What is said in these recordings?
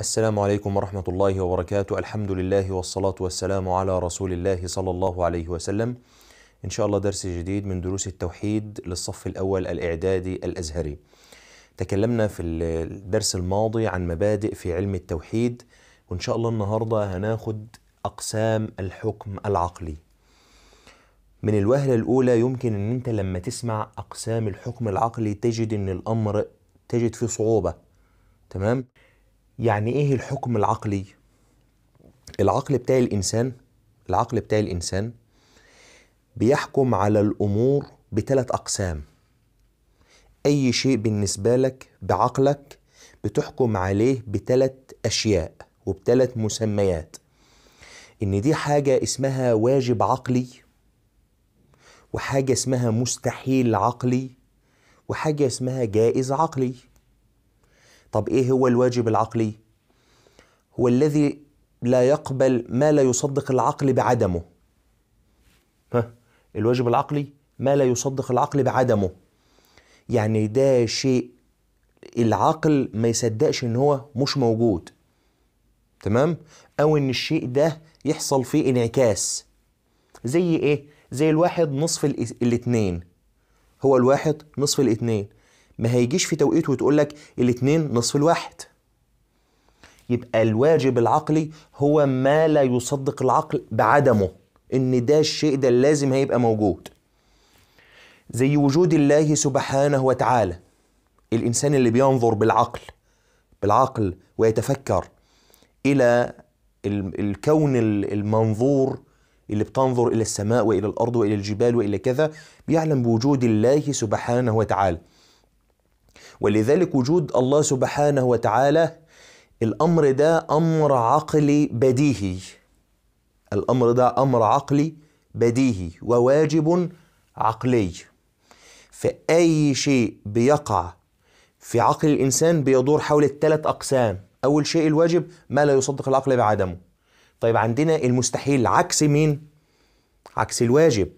السلام عليكم ورحمة الله وبركاته الحمد لله والصلاة والسلام على رسول الله صلى الله عليه وسلم إن شاء الله درس جديد من دروس التوحيد للصف الأول الإعدادي الأزهري تكلمنا في الدرس الماضي عن مبادئ في علم التوحيد وإن شاء الله النهاردة هناخد أقسام الحكم العقلي من الوهلة الأولى يمكن أن أنت لما تسمع أقسام الحكم العقلي تجد أن الأمر تجد فيه صعوبة تمام؟ يعني ايه الحكم العقلي العقل بتاع الانسان العقل بتاع الانسان بيحكم على الامور بثلاث اقسام اي شيء بالنسبه لك بعقلك بتحكم عليه بثلاث اشياء وبثلاث مسميات ان دي حاجه اسمها واجب عقلي وحاجه اسمها مستحيل عقلي وحاجه اسمها جائز عقلي طب إيه هو الواجب العقلي؟ هو الذي لا يقبل ما لا يصدق العقل بعدمه ها الواجب العقلي ما لا يصدق العقل بعدمه يعني ده شيء العقل ما يصدقش ان هو مش موجود تمام او ان الشيء ده يحصل فيه انعكاس زي ايه زي الواحد نصف الاثنين هو الواحد نصف الاثنين ما هيجيش في توقيت وتقول لك الاثنين نصف الواحد يبقى الواجب العقلي هو ما لا يصدق العقل بعدمه ان ده الشيء ده لازم هيبقى موجود زي وجود الله سبحانه وتعالى الانسان اللي بينظر بالعقل بالعقل ويتفكر الى الكون المنظور اللي بتنظر الى السماء والى الارض والى الجبال والى كذا بيعلم بوجود الله سبحانه وتعالى ولذلك وجود الله سبحانه وتعالى الامر ده امر عقلي بديهي الامر ده امر عقلي بديهي وواجب عقلي فاي شيء بيقع في عقل الانسان بيدور حول الثلاث اقسام اول شيء الواجب ما لا يصدق العقل بعدمه طيب عندنا المستحيل عكس مين عكس الواجب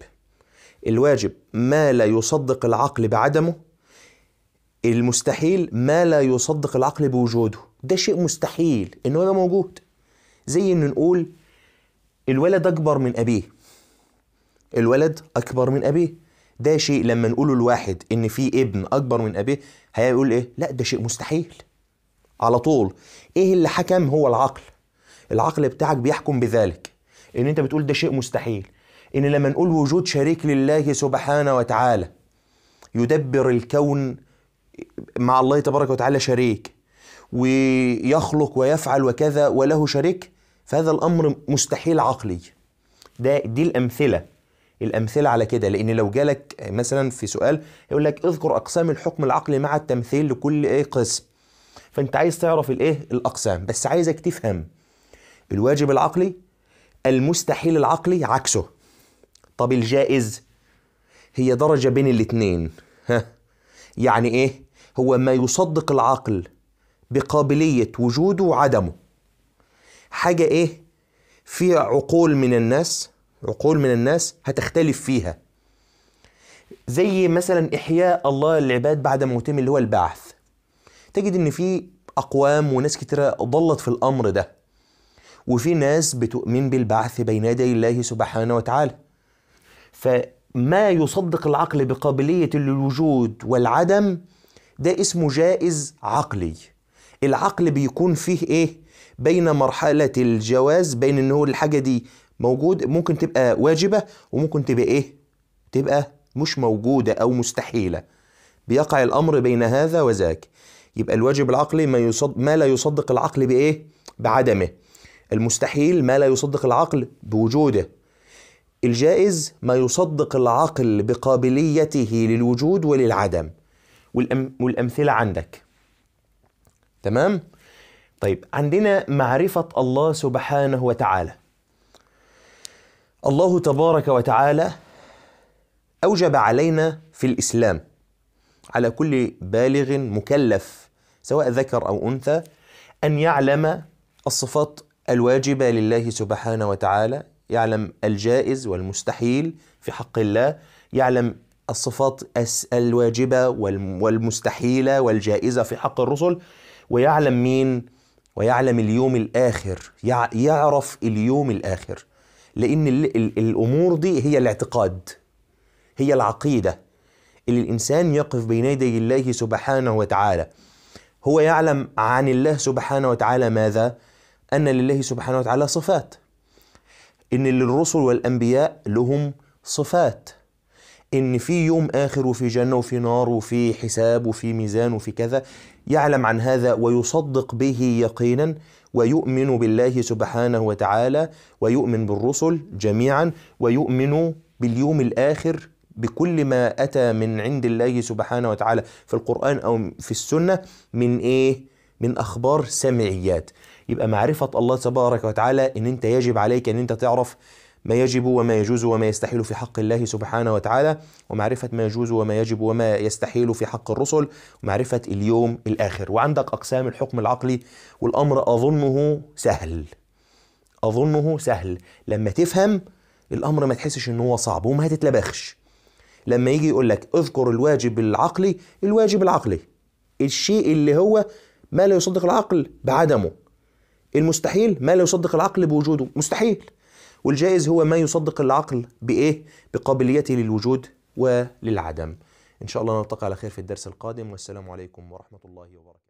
الواجب ما لا يصدق العقل بعدمه المستحيل ما لا يصدق العقل بوجوده ده شيء مستحيل انه ده موجود زي ان نقول الولد اكبر من ابيه الولد اكبر من ابيه ده شيء لما نقوله لواحد ان في ابن اكبر من ابيه هيقول ايه لا ده شيء مستحيل على طول ايه اللي حكم هو العقل العقل بتاعك بيحكم بذلك ان انت بتقول ده شيء مستحيل ان لما نقول وجود شريك لله سبحانه وتعالى يدبر الكون مع الله تبارك وتعالى شريك ويخلق ويفعل وكذا وله شريك فهذا الامر مستحيل عقلي ده دي الامثله الامثله على كده لان لو جالك مثلا في سؤال يقول لك اذكر اقسام الحكم العقلي مع التمثيل لكل ايه قسم فانت عايز تعرف الايه الاقسام بس عايزك تفهم الواجب العقلي المستحيل العقلي عكسه طب الجائز هي درجه بين الاتنين ها يعني ايه هو ما يصدق العقل بقابلية وجوده وعدمه حاجة إيه؟ في عقول من الناس عقول من الناس هتختلف فيها زي مثلا إحياء الله للعباد بعد موتهم اللي هو البعث تجد إن في أقوام وناس كتيرة ضلت في الأمر ده وفي ناس بتؤمن بالبعث بين يدي الله سبحانه وتعالى فما يصدق العقل بقابلية الوجود والعدم ده اسمه جائز عقلي العقل بيكون فيه ايه بين مرحلة الجواز بين ان هو الحاجة دي موجود ممكن تبقى واجبة وممكن تبقى ايه تبقى مش موجودة او مستحيلة بيقع الامر بين هذا وذاك يبقى الواجب العقلي ما, يصد ما لا يصدق العقل بايه بعدمه المستحيل ما لا يصدق العقل بوجوده الجائز ما يصدق العقل بقابليته للوجود وللعدم والأم والامثله عندك تمام طيب عندنا معرفه الله سبحانه وتعالى الله تبارك وتعالى اوجب علينا في الاسلام على كل بالغ مكلف سواء ذكر او انثى ان يعلم الصفات الواجبه لله سبحانه وتعالى يعلم الجائز والمستحيل في حق الله يعلم الصفات الواجبة والمستحيلة والجائزة في حق الرسل ويعلم مين ويعلم اليوم الآخر يعرف اليوم الآخر لأن الأمور دي هي الاعتقاد هي العقيدة اللي الإنسان يقف بين يدي الله سبحانه وتعالى هو يعلم عن الله سبحانه وتعالى ماذا؟ أن لله سبحانه وتعالى صفات إن للرسل والأنبياء لهم صفات ان في يوم اخر وفي جنه وفي نار وفي حساب وفي ميزان وفي كذا يعلم عن هذا ويصدق به يقينا ويؤمن بالله سبحانه وتعالى ويؤمن بالرسل جميعا ويؤمن باليوم الاخر بكل ما اتى من عند الله سبحانه وتعالى في القران او في السنه من ايه من اخبار سمعيات يبقى معرفه الله تبارك وتعالى ان انت يجب عليك ان انت تعرف ما يجب وما يجوز وما يستحيل في حق الله سبحانه وتعالى ومعرفة ما يجوز وما يجب وما يستحيل في حق الرسل ومعرفة اليوم الآخر وعندك أقسام الحكم العقلي والأمر أظنه سهل أظنه سهل لما تفهم الأمر ما تحسش إن هو صعب وما هتتلبخش لما يجي يقول لك اذكر الواجب العقلي الواجب العقلي الشيء اللي هو ما لا يصدق العقل بعدمه المستحيل ما لا يصدق العقل بوجوده مستحيل والجائز هو ما يصدق العقل بإيه؟ بقابليته للوجود وللعدم إن شاء الله نلتقي على خير في الدرس القادم والسلام عليكم ورحمة الله وبركاته